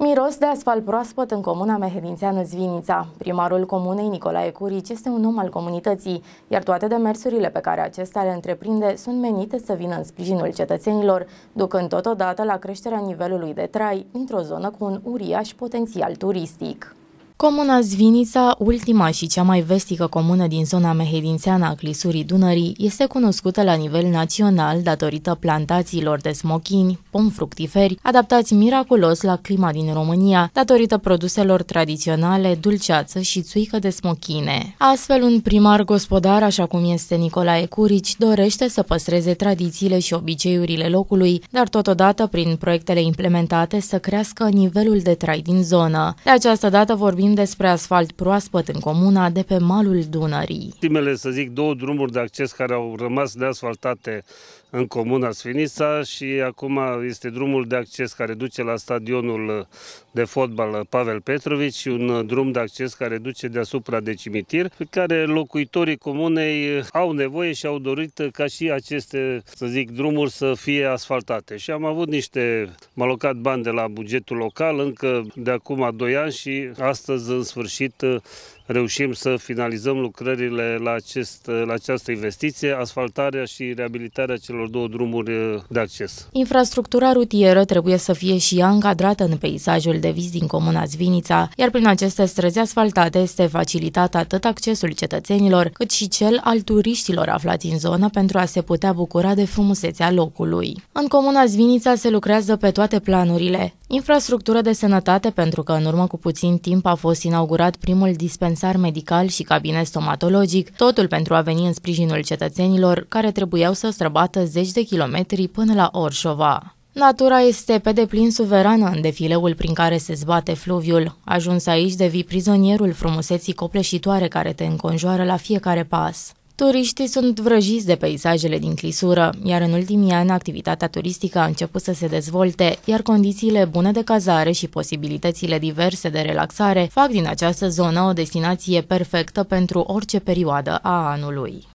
Miros de asfalt proaspăt în comuna mehedințeană Zvinița. Primarul comunei Nicolae Curici este un om al comunității, iar toate demersurile pe care acesta le întreprinde sunt menite să vină în sprijinul cetățenilor, ducând totodată la creșterea nivelului de trai dintr-o zonă cu un uriaș potențial turistic. Comuna Zvinița, ultima și cea mai vestică comună din zona mehedințeană a clisurii Dunării, este cunoscută la nivel național datorită plantațiilor de smochini, pom fructiferi, adaptați miraculos la clima din România, datorită produselor tradiționale, dulceață și țuică de smochine. Astfel, un primar gospodar, așa cum este Nicolae Curici, dorește să păstreze tradițiile și obiceiurile locului, dar totodată, prin proiectele implementate, să crească nivelul de trai din zonă. De această dată vorbim vorbim despre asfalt proaspăt în comuna de pe malul Dunării. Primele, să zic, două drumuri de acces care au rămas neasfaltate în comuna Sfinița și acum este drumul de acces care duce la stadionul de fotbal Pavel Petrovici și un drum de acces care duce deasupra de cimitir, pe care locuitorii comunei au nevoie și au dorit ca și aceste, să zic, drumuri să fie asfaltate. Și am avut niște M-a alocat bani de la bugetul local încă de acum a doi ani și astăzi, în sfârșit, reușim să finalizăm lucrările la, acest, la această investiție, asfaltarea și reabilitarea celor două drumuri uh, de acces. Infrastructura rutieră trebuie să fie și ea încadrată în peisajul de vis din comuna Zvinița, iar prin aceste străzi asfaltate este facilitat atât accesul cetățenilor, cât și cel al turiștilor aflați în zonă pentru a se putea bucura de frumusețea locului. În comuna Zvinița se lucrează pe toate planurile, Infrastructură de sănătate, pentru că în urmă cu puțin timp a fost inaugurat primul dispensar medical și cabinet stomatologic, totul pentru a veni în sprijinul cetățenilor care trebuiau să străbată zeci de kilometri până la Orșova. Natura este pe deplin suverană în defileul prin care se zbate fluviul. Ajuns aici, devii prizonierul frumuseții copleșitoare care te înconjoară la fiecare pas. Turiștii sunt vrăjiți de peisajele din clisură, iar în ultimii ani activitatea turistică a început să se dezvolte, iar condițiile bune de cazare și posibilitățile diverse de relaxare fac din această zonă o destinație perfectă pentru orice perioadă a anului.